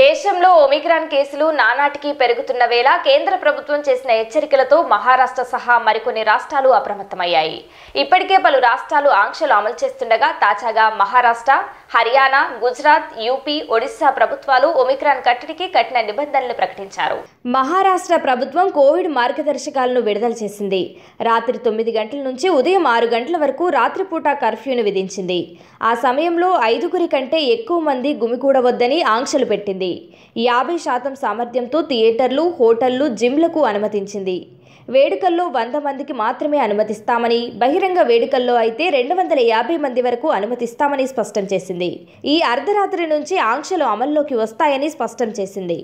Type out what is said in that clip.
దేశంలో ఒమిక్రాన్ కేసులు నానాటికి పెరుగుతున్న వేళ కేంద్ర ప్రభుత్వం చేసిన హెచ్చరికలతో మహారాష్ట్ర సహా మరికొన్ని రాష్ట్రాలు అప్రమత్తమయ్యాయి ఇప్పటికే పలు రాష్ట్రాలు ఆంక్షలు అమలు చేస్తుండగా తాజాగా మహారాష్ట్ర హర్యానా గుజరాత్ యూపీ ఒడిశా ప్రభుత్వాలు ఒమిక్రాన్ కట్టడికి కఠిన నిబంధనలు ప్రకటించారు మహారాష్ట్ర ప్రభుత్వం కోవిడ్ మార్గదర్శకాలను విడుదల చేసింది రాత్రి తొమ్మిది గంటల నుంచి ఉదయం ఆరు గంటల వరకు రాత్రిపూట కర్ఫ్యూను విధించింది ఆ సమయంలో ఐదుగురి కంటే ఎక్కువ మంది గుమికూడవద్దని ఆంక్షలు పెట్టింది చేసింది యాభై శాతం సామర్థ్యంతో థియేటర్లు హోటళ్లు జిమ్లకు అనుమతించింది వేడుకల్లో వంద మందికి మాత్రమే అనుమతిస్తామని బహిరంగ వేడుకల్లో అయితే రెండు వందల యాభై మంది వరకు అనుమతిస్తామని స్పష్టం చేసింది ఈ అర్ధరాత్రి నుంచి ఆంక్షలు అమల్లోకి వస్తాయని స్పష్టం చేసింది